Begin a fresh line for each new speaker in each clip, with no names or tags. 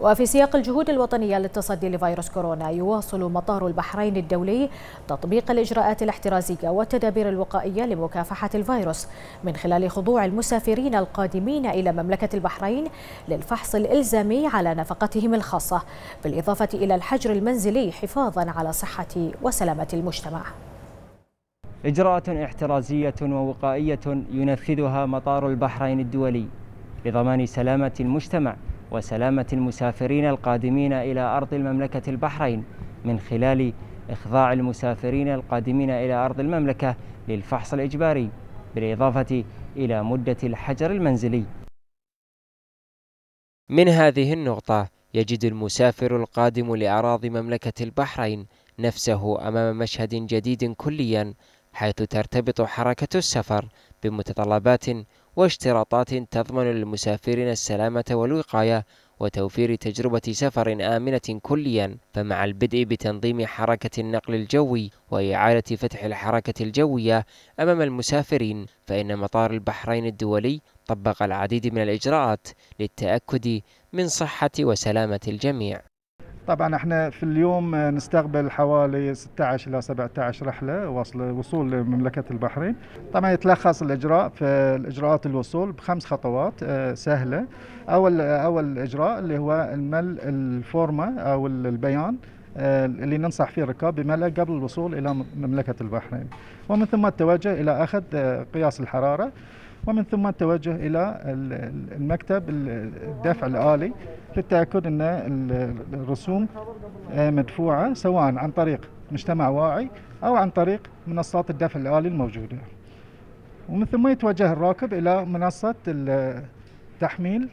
وفي سياق الجهود الوطنية للتصدي لفيروس كورونا يواصل مطار البحرين الدولي تطبيق الإجراءات الاحترازية والتدابير الوقائية لمكافحة الفيروس من خلال خضوع المسافرين القادمين إلى مملكة البحرين للفحص الإلزامي على نفقتهم الخاصة بالإضافة إلى الحجر المنزلي حفاظا على صحة وسلامة المجتمع إجراءات احترازية ووقائية ينفذها مطار البحرين الدولي لضمان سلامة المجتمع وسلامة المسافرين القادمين إلى أرض المملكة البحرين من خلال إخضاع المسافرين القادمين إلى أرض المملكة للفحص الإجباري بالإضافة إلى مدة الحجر المنزلي من هذه النقطة يجد المسافر القادم لأراضي مملكة البحرين نفسه أمام مشهد جديد كليا حيث ترتبط حركة السفر بمتطلبات واشتراطات تضمن للمسافرين السلامة والوقاية وتوفير تجربة سفر آمنة كليا فمع البدء بتنظيم حركة النقل الجوي وإعادة فتح الحركة الجوية أمام المسافرين فإن مطار البحرين الدولي طبق العديد من الإجراءات للتأكد من صحة وسلامة الجميع
طبعا احنا في اليوم نستقبل حوالي 16 الى 17 رحله وصل وصول لمملكه البحرين طبعا يتلخص الاجراء في الاجراءات الوصول بخمس خطوات آه، سهله اول اول اجراء اللي هو المل الفورمه او البيان آه، اللي ننصح فيه الركاب بملأ قبل الوصول إلى مملكة البحرين ومن ثم التوجه إلى أخذ آه، قياس الحرارة ومن ثم التوجه الى المكتب الدفع الالي للتاكد ان الرسوم آه، مدفوعه سواء عن طريق مجتمع واعي او عن طريق منصات الدفع الالي الموجوده. ومن ثم يتوجه الراكب الى منصه تحميل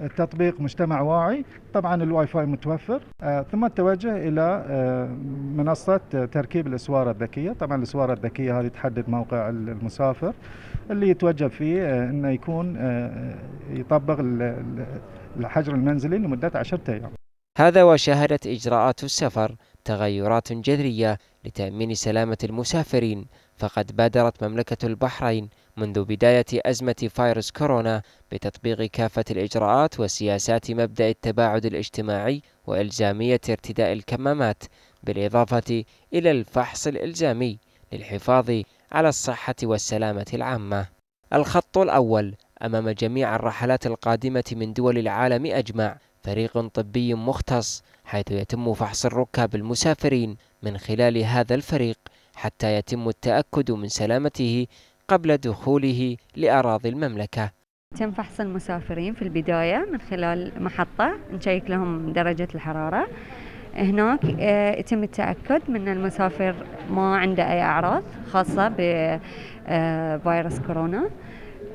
آه، تطبيق مجتمع واعي طبعا الواي فاي متوفر آه، ثم التوجه الى منصه تركيب الاسواره الذكيه طبعا الاسواره الذكيه هذه تحدد موقع المسافر اللي يتوجب فيه آه، انه يكون آه، آه، يطبق الحجر المنزلي لمده 10 ايام.
هذا وشهدت اجراءات السفر تغيرات جذريه لتامين سلامه المسافرين فقد بادرت مملكه البحرين منذ بدايه ازمه فيروس كورونا بتطبيق كافه الاجراءات وسياسات مبدا التباعد الاجتماعي والزاميه ارتداء الكمامات بالاضافه الى الفحص الالزامي للحفاظ على الصحة والسلامة العامة. الخط الأول أمام جميع الرحلات القادمة من دول العالم أجمع فريق طبي مختص حيث يتم فحص الركاب المسافرين من خلال هذا الفريق حتى يتم التأكد من سلامته قبل دخوله لأراضي المملكة
تم فحص المسافرين في البداية من خلال محطة نشيك لهم درجة الحرارة هناك آه، يتم التأكد من المسافر ما عنده أي أعراض خاصة بفيروس آه، كورونا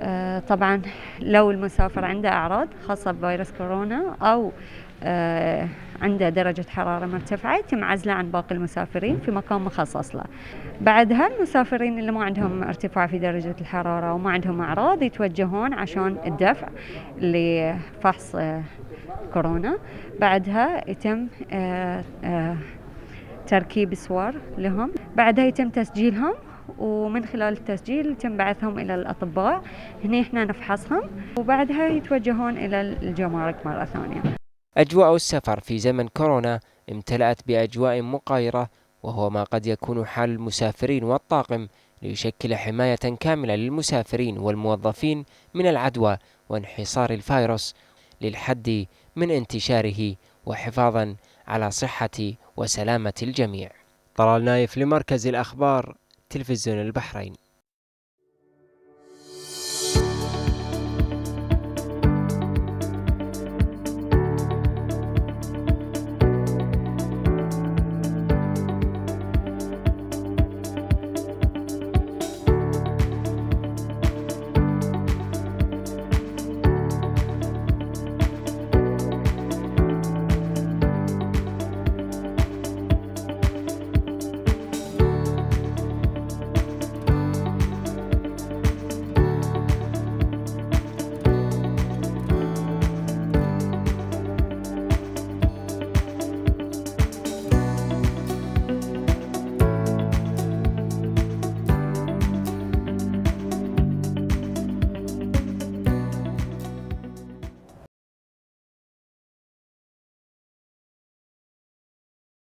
آه، طبعا لو المسافر عنده أعراض خاصة بفيروس كورونا أو عنده درجة حرارة مرتفعة يتم عزله عن باقي المسافرين في مكان مخصص له بعدها المسافرين اللي ما عندهم ارتفاع في درجة الحرارة وما عندهم أعراض يتوجهون عشان الدفع لفحص آه، كورونا بعدها يتم آه، آه، تركيب صور لهم بعدها يتم تسجيلهم ومن خلال التسجيل يتم بعثهم الى الاطباء هنا احنا نفحصهم وبعدها يتوجهون الى الجمارك مره ثانيه
أجواء السفر في زمن كورونا امتلأت بأجواء مقايرة وهو ما قد يكون حال المسافرين والطاقم ليشكل حماية كاملة للمسافرين والموظفين من العدوى وانحصار الفيروس للحد من انتشاره وحفاظا على صحة وسلامة الجميع طلال نايف لمركز الأخبار تلفزيون البحرين